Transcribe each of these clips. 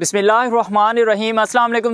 बसमिल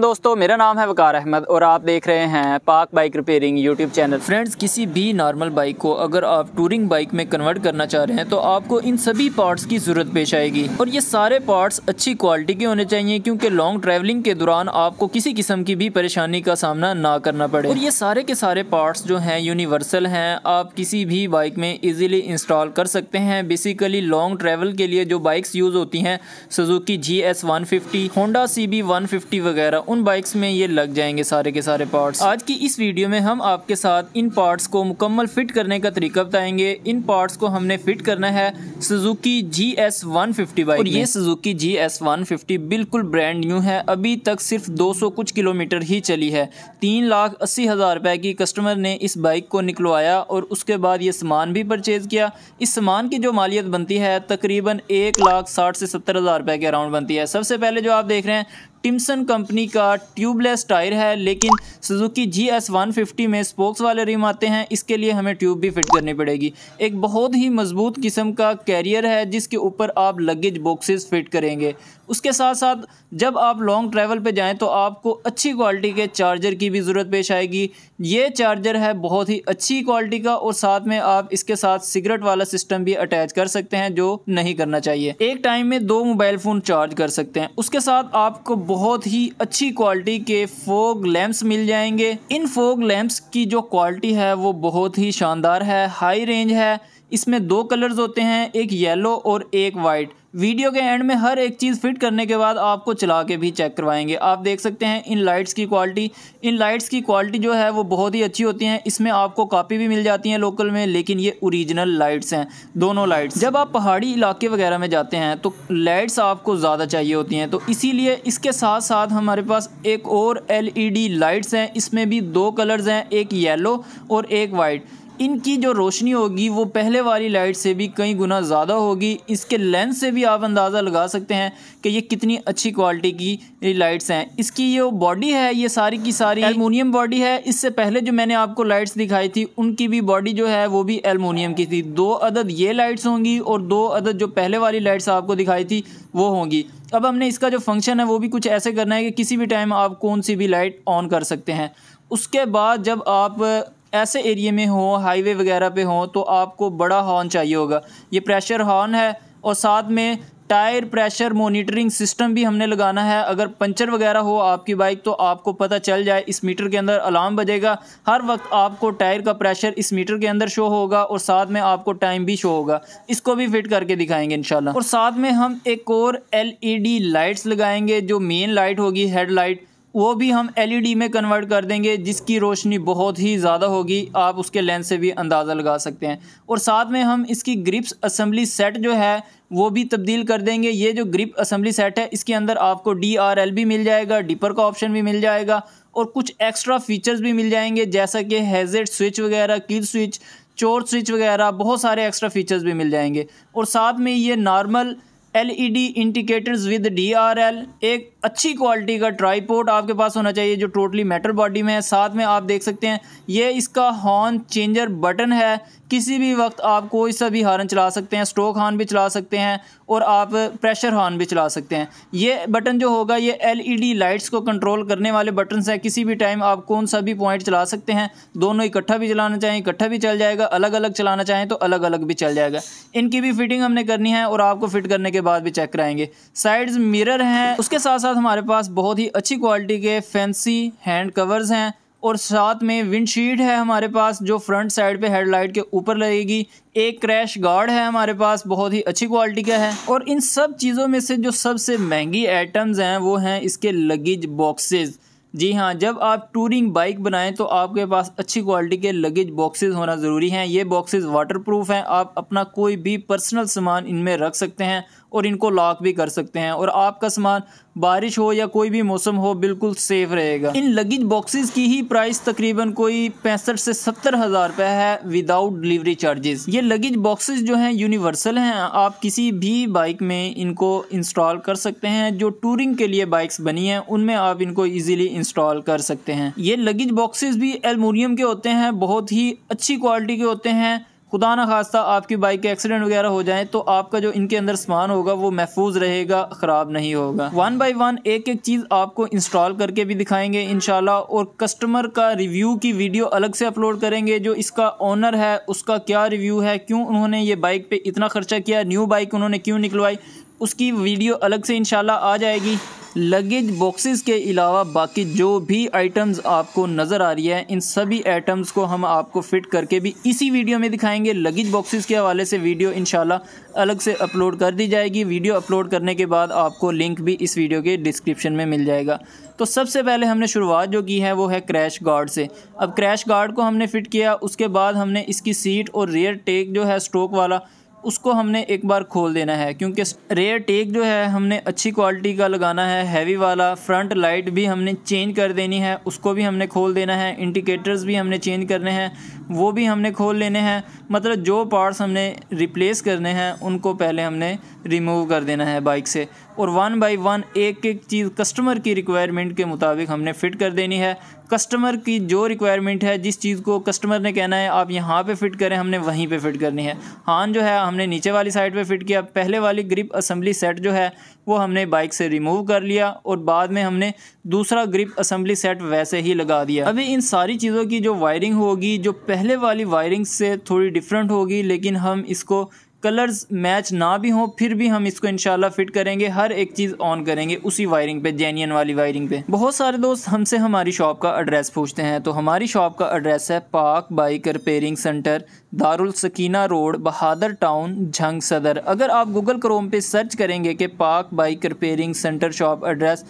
दोस्तों मेरा नाम है वकार अहमद और आप देख रहे हैं Pak bike repairing YouTube channel friends किसी भी नॉर्मल बाइक को अगर आप टूरिंग बाइक में कन्वर्ट करना चाह रहे हैं तो आपको इन सभी पार्ट्स की ज़रूरत पेश आएगी और ये सारे पार्ट्स अच्छी क्वालिटी के होने चाहिए क्योंकि लॉन्ग ट्रैवलिंग के दौरान आपको किसी किस्म की भी परेशानी का सामना ना करना पड़े और ये सारे के सारे पार्ट्स जो हैं यूनिवर्सल हैं आप किसी भी बाइक में ईजिली इंस्टॉल कर सकते हैं बेसिकली लॉन्ग ट्रैवल के लिए जो बाइक्स यूज़ होती हैं Suzuki G S one fifty T Honda C B one fifty वगैरह उन बाइक्स में ये लग जाएंगे सारे के सारे पार्ट्स आज की इस वीडियो में हम आपके साथ इन पार्ट्स को मुकम्मल फिट करने का तरीका बताएंगे इन पार्ट्स को हमने फिट करना है Suzuki G S one fifty bike और ये Suzuki G S one fifty बिल्कुल ब्रांड न्यू है अभी तक सिर्फ दो सौ कुछ किलोमीटर ही चली है तीन लाख अस्सी हज़ार रुपए की कस्टमर ने इस बाइक को निकलवाया और उसके बाद ये सामान भी परचेज़ किया इस सामान की जो मालियत बनती है तकरीबन एक लाख साठ से सत्तर हज़ार रुपए के अराउंड बनती है सबसे पहले जो आप देख रहे हैं टिम्सन कंपनी का ट्यूबलेस टायर है लेकिन Suzuki G S one fifty में स्पोक्स वाले रिम आते हैं इसके लिए हमें ट्यूब भी फिट करनी पड़ेगी एक बहुत ही मजबूत किस्म का कैरियर है जिसके ऊपर आप लगेज बॉक्सेस फिट करेंगे उसके साथ साथ जब आप लॉन्ग ट्रैवल पे जाएं तो आपको अच्छी क्वालिटी के चार्जर की भी ज़रूरत पेश आएगी ये चार्जर है बहुत ही अच्छी क्वालिटी का और साथ में आप इसके साथ सिगरेट वाला सिस्टम भी अटैच कर सकते हैं जो नहीं करना चाहिए एक टाइम में दो मोबाइल फ़ोन चार्ज कर सकते हैं उसके साथ आपको बहुत ही अच्छी क्वालिटी के फोग लैंप्स मिल जाएंगे इन फोग लैंप्स की जो क्वालिटी है वो बहुत ही शानदार है हाई रेंज है इसमें दो कलर्स होते हैं एक येलो और एक वाइट वीडियो के एंड में हर एक चीज़ फिट करने के बाद आपको चला के भी चेक करवाएंगे आप देख सकते हैं इन लाइट्स की क्वालिटी इन लाइट्स की क्वालिटी जो है वो बहुत ही अच्छी होती हैं इसमें आपको कापी भी मिल जाती हैं लोकल में लेकिन ये ओरिजिनल लाइट्स हैं दोनों लाइट्स जब आप पहाड़ी इलाके वगैरह में जाते हैं तो लाइट्स आपको ज़्यादा चाहिए होती हैं तो इसीलिए इसके साथ साथ हमारे पास एक और एल लाइट्स हैं इसमें भी दो कलर्स हैं एक येलो और एक वाइट इनकी जो रोशनी होगी वो पहले वाली लाइट से भी कई गुना ज़्यादा होगी इसके लेंस से भी आप अंदाज़ा लगा सकते हैं कि ये कितनी अच्छी क्वालिटी की लाइट्स हैं इसकी जो बॉडी है ये सारी की सारी एलमोनियम बॉडी है इससे पहले जो मैंने आपको लाइट्स दिखाई थी उनकी भी बॉडी जो है वो भी एलमोनियम की थी दो अदद ये लाइट्स होंगी और दो अदद जो पहले वाली लाइट्स आपको दिखाई थी वो होंगी अब हमने इसका जो फंक्शन है वो भी कुछ ऐसे करना है कि किसी भी टाइम आप कौन सी भी लाइट ऑन कर सकते हैं उसके बाद जब आप ऐसे एरिए में हो हाईवे वगैरह पे हो तो आपको बड़ा हॉर्न चाहिए होगा ये प्रेशर हॉर्न है और साथ में टायर प्रेशर मॉनिटरिंग सिस्टम भी हमने लगाना है अगर पंचर वगैरह हो आपकी बाइक तो आपको पता चल जाए इस मीटर के अंदर अलार्म बजेगा हर वक्त आपको टायर का प्रेशर इस मीटर के अंदर शो होगा और साथ में आपको टाइम भी शो होगा इसको भी फिट करके दिखाएंगे इंशाल्लाह और साथ में हम एक और एलईडी लाइट्स लगाएंगे जो मेन लाइट होगी हेड लाइट वो भी हम एलईडी e में कन्वर्ट कर देंगे जिसकी रोशनी बहुत ही ज़्यादा होगी आप उसके लेंस से भी अंदाज़ा लगा सकते हैं और साथ में हम इसकी ग्रिप्स असम्बली सेट जो है वो भी तब्दील कर देंगे ये जो ग्रिप असम्बली सेट है इसके अंदर आपको डी आर एल भी मिल जाएगा डिपर का ऑप्शन भी मिल जाएगा और कुछ एक्स्ट्रा फीचर्स भी मिल जाएंगे जैसा कि हेजेड स्विच वगैरह कील स्विच चोर स्विच वगैरह बहुत सारे एक्स्ट्रा फीचर्स भी मिल जाएंगे और साथ में ये normal LED indicators with DRL एक अच्छी क्वालिटी का ट्राईपोर्ट आपके पास होना चाहिए जो टोटली मेटल बॉडी में है साथ में आप देख सकते हैं ये इसका हॉर्न चेंजर बटन है किसी भी वक्त आप कोई सा भी हॉर्न चला सकते हैं स्ट्रोक हॉर्न भी चला सकते हैं और आप प्रेशर हॉर्न भी चला सकते हैं ये बटन जो होगा ये एलईडी लाइट्स को कंट्रोल करने वाले बटन हैं किसी भी टाइम आप कौन सा भी पॉइंट चला सकते हैं दोनों इकट्ठा भी चलाना चाहें इकट्ठा भी चल जाएगा अलग अलग चलाना चाहें तो अलग अलग भी चल जाएगा इनकी भी फिटिंग हमने करनी है और आपको फिट करने के बाद भी चेक कराएंगे साइड्स मिरर हैं उसके साथ साथ हमारे पास बहुत ही अच्छी क्वालिटी के फैंसी हैंड कवर्स हैं और साथ में विंडशील्ड है हमारे पास जो फ्रंट साइड पे हेडलाइट के ऊपर लगेगी एक क्रैश गार्ड है हमारे पास बहुत ही अच्छी क्वालिटी का है और इन सब चीज़ों में से जो सबसे महंगी आइटम्स हैं वो हैं इसके लगेज बॉक्सेस जी हाँ जब आप टूरिंग बाइक बनाएं तो आपके पास अच्छी क्वालिटी के लगेज बॉक्सेस होना ज़रूरी हैं ये बॉक्सेस वाटरप्रूफ हैं आप अपना कोई भी पर्सनल सामान इनमें रख सकते हैं और इनको लॉक भी कर सकते हैं और आपका सामान बारिश हो या कोई भी मौसम हो बिल्कुल सेफ रहेगा इन लगेज बॉक्सेस की ही प्राइस तकरीबन कोई पैंसठ से सत्तर हज़ार रुपये है विदाउट डिलीवरी चार्जेस ये लगेज बॉक्सेस जो हैं यूनिवर्सल हैं आप किसी भी बाइक में इनको इंस्टॉल कर सकते हैं जो टूरिंग के लिए बाइक्स बनी है उनमें आप इनको ईजिली इंस्टॉल कर सकते हैं ये लगेज बॉक्सेज भी एलमोनियम के होते हैं बहुत ही अच्छी क्वालिटी के होते हैं खुदा न खास्ता आपकी बाइक के एक्सीडेंट वगैरह हो जाए तो आपका जो इनके अंदर सामान होगा वो महफूज रहेगा ख़राब नहीं होगा वन बाई वन एक एक चीज़ आपको इंस्टॉल करके भी दिखाएंगे इन और कस्टमर का रिव्यू की वीडियो अलग से अपलोड करेंगे जो इसका ऑनर है उसका क्या रिव्यू है क्यों उन्होंने ये बाइक पर इतना खर्चा किया न्यू बाइक उन्होंने क्यों निकलवाई उसकी वीडियो अलग से इनशाला आ जाएगी लगेज बॉक्सेस के अलावा बाकी जो भी आइटम्स आपको नज़र आ रही है इन सभी आइटम्स को हम आपको फिट करके भी इसी वीडियो में दिखाएंगे लगेज बॉक्सेस के हवाले से वीडियो इन अलग से अपलोड कर दी जाएगी वीडियो अपलोड करने के बाद आपको लिंक भी इस वीडियो के डिस्क्रिप्शन में मिल जाएगा तो सबसे पहले हमने शुरुआत जो की है वो है क्रैश गार्ड से अब क्रैश गार्ड को हमने फ़िट किया उसके बाद हमने इसकी सीट और रेयर टेक जो है स्ट्रोक वाला उसको हमने एक बार खोल देना है क्योंकि रेयर टेक जो है हमने अच्छी क्वालिटी का लगाना है हैवी वाला फ्रंट लाइट भी हमने चेंज कर देनी है उसको भी हमने खोल देना है इंडिकेटर्स भी हमने चेंज करने हैं वो भी हमने खोल लेने हैं मतलब जो पार्ट्स हमने रिप्लेस करने हैं उनको पहले हमने रिमूव कर देना है बाइक से और वन बाई वन एक एक चीज़ कस्टमर की रिक्वायरमेंट के मुताबिक हमने फ़िट कर देनी है कस्टमर की जो रिक्वायरमेंट है जिस चीज़ को कस्टमर ने कहना है आप यहाँ पे फिट करें हमने वहीं पे फिट करनी है हान जो है हमने नीचे वाली साइड पे फिट किया पहले वाली ग्रिप असम्बली सेट जो है वो हमने बाइक से रिमूव कर लिया और बाद में हमने दूसरा ग्रिप असम्बली सेट वैसे ही लगा दिया अभी इन सारी चीज़ों की जो वायरिंग होगी जो पहले वाली वायरिंग से थोड़ी डिफरेंट होगी लेकिन हम इसको कलर्स मैच ना भी हों फिर भी हम इसको इनशाला फिट करेंगे हर एक चीज़ ऑन करेंगे उसी वायरिंग पे जेन्यन वाली वायरिंग पे बहुत सारे दोस्त हमसे हमारी शॉप का एड्रेस पूछते हैं तो हमारी शॉप का एड्रेस है Pak bike repairing centre Darul Sakina road Bahadar town Jhang Saddar अगर आप गूगल क्रोम पे सर्च करेंगे कि Pak bike repairing centre shop address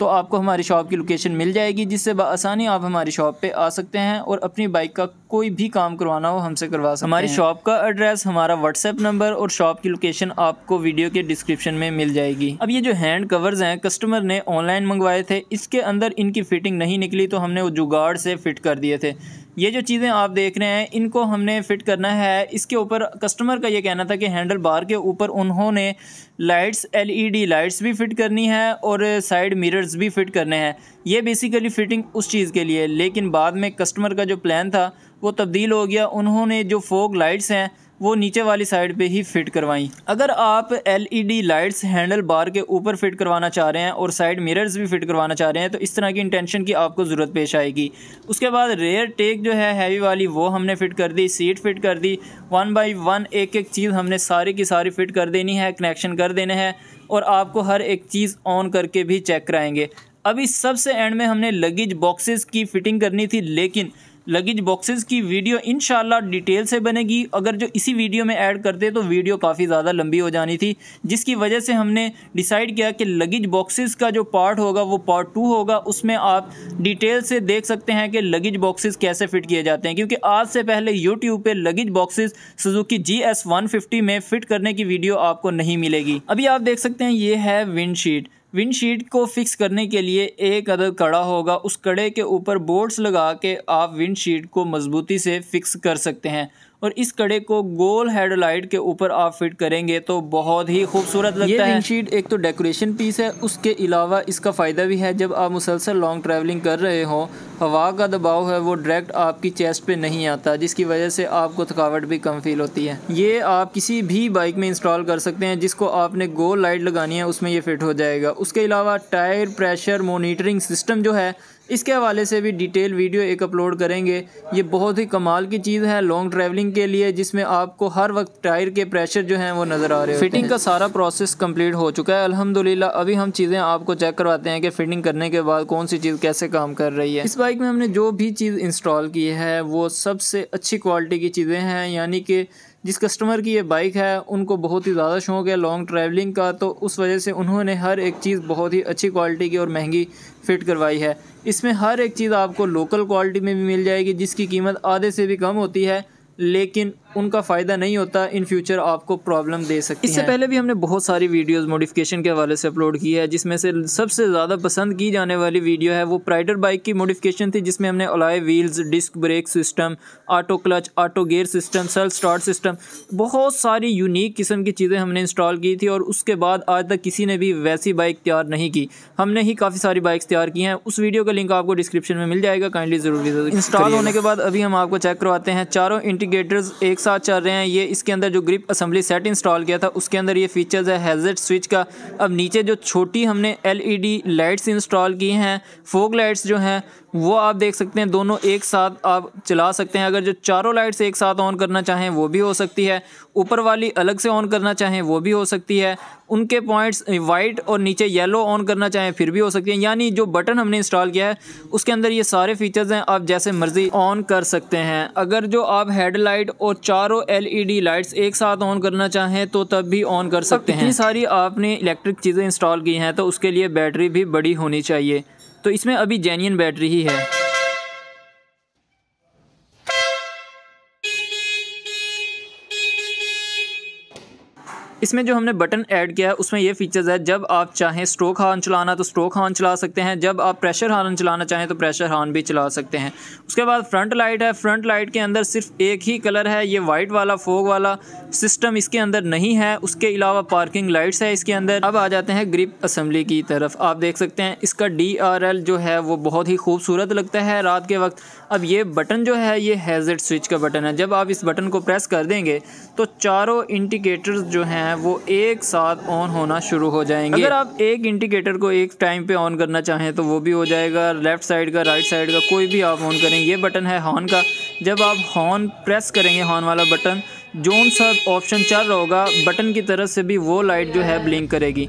तो आपको हमारी शॉप की लोकेशन मिल जाएगी जिससे आसानी आप हमारी शॉप पे आ सकते हैं और अपनी बाइक का कोई भी काम करवाना हो हमसे करवा सकते हमारी शॉप का एड्रेस हमारा व्हाट्सएप नंबर और शॉप की लोकेशन आपको वीडियो के डिस्क्रिप्शन में मिल जाएगी अब ये जो हैंड कवर्स हैं कस्टमर ने ऑनलाइन मंगवाए थे इसके अंदर इनकी फिटिंग नहीं निकली तो हमने वो जुगाड़ से फिट कर दिए थे ये जो चीज़ें आप देख रहे हैं इनको हमने फिट करना है इसके ऊपर कस्टमर का ये कहना था कि हैंडल बार के ऊपर उन्होंने लाइट्स एलईडी लाइट्स भी फिट करनी है और साइड मिरर्स भी फिट करने हैं ये बेसिकली फ़िटिंग उस चीज़ के लिए लेकिन बाद में कस्टमर का जो प्लान था वो तब्दील हो गया उन्होंने जो फोक लाइट्स हैं वो नीचे वाली साइड पे ही फिट करवाई अगर आप एलईडी लाइट्स हैंडल बार के ऊपर फिट करवाना चाह रहे हैं और साइड मिरर्स भी फिट करवाना चाह रहे हैं तो इस तरह की इंटेंशन की आपको ज़रूरत पेश आएगी उसके बाद रेयर टेक जो है हैवी वाली वो हमने फिट कर दी सीट फिट कर दी वन बाई वन एक एक चीज़ हमने सारी की सारी फिट कर देनी है कनेक्शन कर देने हैं और आपको हर एक चीज़ ऑन करके भी चेक कराएँगे अभी सबसे एंड में हमने लगेज बॉक्सेस की फ़िटिंग करनी थी लेकिन लगेज बॉक्सेस की वीडियो इन डिटेल से बनेगी अगर जो इसी वीडियो में ऐड करते तो वीडियो काफ़ी ज़्यादा लंबी हो जानी थी जिसकी वजह से हमने डिसाइड किया कि लगेज बॉक्सेस का जो पार्ट होगा वो पार्ट टू होगा उसमें आप डिटेल से देख सकते हैं कि लगेज बॉक्सेस कैसे फिट किए जाते हैं क्योंकि आज से पहले यूट्यूब पर luggage boxes Suzuki G S में फिट करने की वीडियो आपको नहीं मिलेगी अभी आप देख सकते हैं ये है विंडशीट विंडशीट को फिक्स करने के लिए एक अदद कड़ा होगा उस कड़े के ऊपर बोर्ड्स लगा के आप विंडशीट को मज़बूती से फिक्स कर सकते हैं और इस कड़े को गोल हेडलाइट के ऊपर आप फिट करेंगे तो बहुत ही खूबसूरत लगता है शीट एक तो डेकोरेशन पीस है उसके अलावा इसका फ़ायदा भी है जब आप मुसलसल लॉन्ग ट्रैवलिंग कर रहे हो हवा का दबाव है वो डायरेक्ट आपकी चेस्ट पे नहीं आता जिसकी वजह से आपको थकावट भी कम फील होती है ये आप किसी भी बाइक में इंस्टॉल कर सकते हैं जिसको आपने गोल लाइट लगानी है उसमें ये फिट हो जाएगा उसके अलावा टायर प्रेशर मोनिटरिंग सिस्टम जो है इसके हवाले से भी डिटेल वीडियो एक अपलोड करेंगे ये बहुत ही कमाल की चीज़ है लॉन्ग ट्रैवलिंग के लिए जिसमें आपको हर वक्त टायर के प्रेशर जो हैं वो नज़र आ रहे हैं फिटिंग का सारा प्रोसेस कंप्लीट हो चुका है अलहमदिल्ला अभी हम चीज़ें आपको चेक करवाते हैं कि फिटिंग करने के बाद कौन सी चीज़ कैसे काम कर रही है इस बाइक में हमने जो भी चीज़ इंस्टॉल की है वो सबसे अच्छी क्वालिटी की चीज़ें हैं यानी कि जिस कस्टमर की ये बाइक है उनको बहुत ही ज़्यादा शौक है लॉन्ग ट्रैवलिंग का तो उस वजह से उन्होंने हर एक चीज़ बहुत ही अच्छी क्वालिटी की और महंगी फ़िट करवाई है इसमें हर एक चीज़ आपको लोकल क्वालिटी में भी मिल जाएगी जिसकी कीमत आधे से भी कम होती है लेकिन उनका फ़ायदा नहीं होता इन फ्यूचर आपको प्रॉब्लम दे सकती इससे पहले भी हमने बहुत सारी वीडियोस मॉडिफिकेशन के हवाले से अपलोड की है जिसमें से सबसे ज़्यादा पसंद की जाने वाली वीडियो है वो प्राइडर बाइक की मॉडिफिकेशन थी जिसमें हमने alloy wheels disc brake system auto clutch auto gear system self start system बहुत सारी यूनिक किस्म की चीज़ें हमने इंस्टॉल की थी और उसके बाद आज तक किसी ने भी वैसी बाइक तैयार नहीं की हमने ही काफ़ी सारी बाइक तैयार की हैं उस वीडियो का लिंक आपको डिस्क्रिप्शन में मिल जाएगा काइंडली ज़रूरी इंस्टॉल होने के बाद अभी हम आपको चेक करवाते हैं चारों इंटीग्रेटर्स एक साथ चल रहे हैं ये इसके अंदर जो ग्रिप असम्बली सेट इंस्टॉल किया था उसके अंदर ये फीचर्स है हेजट स्विच का अब नीचे जो छोटी हमने एलईडी लाइट्स इंस्टॉल की हैं फोक लाइट्स जो हैं वो आप देख सकते हैं दोनों एक साथ आप चला सकते हैं अगर जो चारों लाइट्स एक साथ ऑन करना चाहें वो भी हो सकती है ऊपर वाली अलग से ऑन करना चाहें वो भी हो सकती है उनके पॉइंट्स वाइट और नीचे येलो ऑन करना चाहें फिर भी हो सकती है यानी जो बटन हमने इंस्टॉल किया है उसके अंदर ये सारे फीचर्स हैं आप जैसे मर्ज़ी ऑन कर सकते हैं अगर जो आप हेडलाइट और चारों एलईडी लाइट्स एक साथ ऑन करना चाहें तो तब भी ऑन कर सकते हैं सारी आपने इलेक्ट्रिक चीज़ें इंस्टॉल की हैं तो उसके लिए बैटरी भी बड़ी होनी चाहिए तो इसमें अभी जेन्यन बैटरी ही है इसमें जो हमने बटन ऐड किया है उसमें ये फीचर्स है जब आप चाहें स्ट्रोक हॉर्न चलाना तो स्ट्रोक हॉर्न चला सकते हैं जब आप प्रेशर हॉर्न चलाना चाहें तो प्रेशर हॉर्न भी चला सकते हैं उसके बाद फ्रंट लाइट है फ्रंट लाइट के अंदर सिर्फ एक ही कलर है ये वाइट वाला फोग वाला सिस्टम इसके अंदर नहीं है उसके अलावा पार्किंग लाइट्स है इसके अंदर अब आ जाते हैं ग्रिप असम्बली की तरफ आप देख सकते हैं इसका डी जो है वो बहुत ही खूबसूरत लगता है रात के वक्त अब ये बटन जो है ये हैजर्ड स्विच का बटन है जब आप इस बटन को प्रेस कर देंगे तो चारों इंडिकेटर्स जो हैं हैं वो एक साथ ऑन होना शुरू हो जाएंगे अगर आप एक इंडिकेटर को एक टाइम पे ऑन करना चाहें तो वो भी हो जाएगा लेफ्ट साइड का राइट साइड का कोई भी आप ऑन करें ये बटन है हॉर्न का जब आप हॉर्न प्रेस करेंगे हॉर्न वाला बटन जोन सा ऑप्शन चल रहा होगा बटन की तरफ से भी वो लाइट जो है ब्लिंक करेगी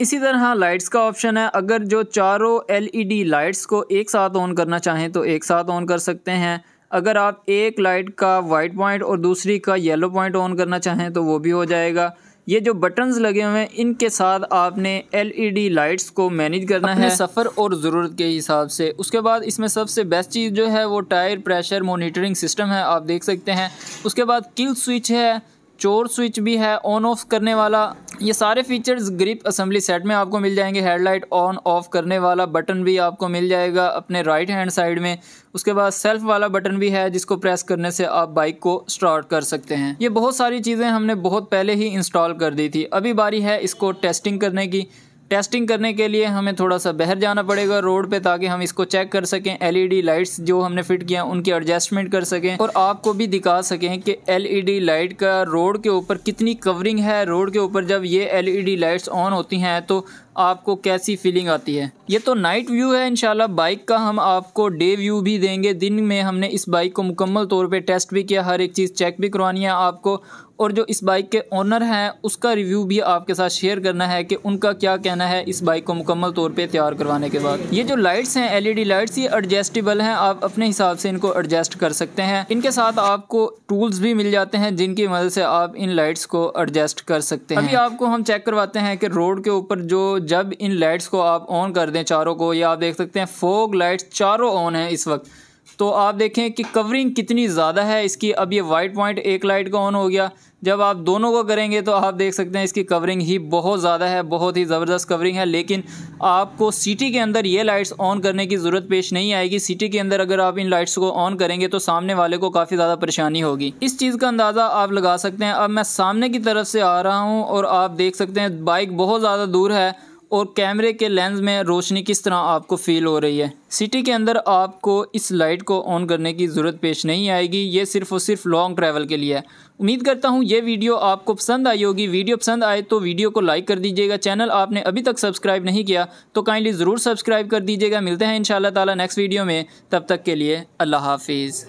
इसी तरह लाइट्स का ऑप्शन है अगर जो चारों एलईडी लाइट्स को एक साथ ऑन करना चाहें तो एक साथ ऑन कर सकते हैं अगर आप एक लाइट का वाइट पॉइंट और दूसरी का येलो पॉइंट ऑन करना चाहें तो वो भी हो जाएगा ये जो बटन्स लगे हुए हैं इनके साथ आपने एलईडी लाइट्स को मैनेज करना है सफ़र और ज़रूरत के हिसाब से उसके बाद इसमें सबसे बेस्ट चीज़ जो है वो टायर प्रेशर मोनिटरिंग सिस्टम है आप देख सकते हैं उसके बाद किल स्विच है चोर स्विच भी है ऑन ऑफ करने वाला ये सारे फीचर्स ग्रिप असम्बली सेट में आपको मिल जाएंगे हेडलाइट ऑन ऑफ करने वाला बटन भी आपको मिल जाएगा अपने राइट हैंड साइड में उसके बाद सेल्फ वाला बटन भी है जिसको प्रेस करने से आप बाइक को स्टार्ट कर सकते हैं ये बहुत सारी चीज़ें हमने बहुत पहले ही इंस्टॉल कर दी थी अभी बारी है इसको टेस्टिंग करने की टेस्टिंग करने के लिए हमें थोड़ा सा बाहर जाना पड़ेगा रोड पे ताकि हम इसको चेक कर सकें एलईडी लाइट्स e जो हमने फिट किया उनकी एडजस्टमेंट कर सकें और आपको भी दिखा सकें कि एलईडी लाइट e का रोड के ऊपर कितनी कवरिंग है रोड के ऊपर जब ये एलईडी लाइट्स ऑन होती हैं तो आपको कैसी फीलिंग आती है ये तो नाइट व्यू है इनशाला बाइक का हम आपको डे व्यू भी देंगे दिन में हमने इस बाइक को मुकम्मल तौर पर टेस्ट भी किया हर एक चीज़ चेक भी करवानी है आपको और जो इस बाइक के ऑनर हैं उसका रिव्यू भी आपके साथ शेयर करना है कि उनका क्या कहना है इस बाइक को मुकम्मल तौर पे तैयार करवाने के बाद ये जो लाइट्स हैं एलईडी लाइट्स ये एडजस्टेबल हैं आप अपने हिसाब से इनको एडजस्ट कर सकते हैं इनके साथ आपको टूल्स भी मिल जाते हैं जिनकी मदद से आप इन लाइट्स को एडजस्ट कर सकते हैं अभी आपको हम चेक करवाते हैं कि रोड के ऊपर जो जब इन लाइट्स को आप ऑन कर दें चारों को या आप देख सकते हैं फोग लाइट्स चारों ऑन है इस वक्त तो आप देखें कि कवरिंग कितनी ज़्यादा है इसकी अब ये वाइट पॉइंट एक लाइट का ऑन हो गया जब आप दोनों को करेंगे तो आप देख सकते हैं इसकी कवरिंग ही बहुत ज़्यादा है बहुत ही ज़बरदस्त कवरिंग है लेकिन आपको सिटी के अंदर ये लाइट्स ऑन करने की ज़रूरत पेश नहीं आएगी सिटी के अंदर अगर आप इन लाइट्स को ऑन करेंगे तो सामने वाले को काफ़ी ज़्यादा परेशानी होगी इस चीज़ का अंदाज़ा आप लगा सकते हैं अब मैं सामने की तरफ से आ रहा हूँ और आप देख सकते हैं बाइक बहुत ज़्यादा दूर है और कैमरे के लेंस में रोशनी किस तरह आपको फील हो रही है सिटी के अंदर आपको इस लाइट को ऑन करने की ज़रूरत पेश नहीं आएगी ये सिर्फ और सिर्फ लॉन्ग ट्रैवल के लिए है उम्मीद करता हूँ ये वीडियो आपको पसंद आई होगी वीडियो पसंद आए तो वीडियो को लाइक कर दीजिएगा चैनल आपने अभी तक सब्सक्राइब नहीं किया तो काइंडली ज़रूर सब्सक्राइब कर दीजिएगा मिलते हैं इन ताला नेक्स्ट वीडियो में तब तक के लिए अल्लाह हाफिज़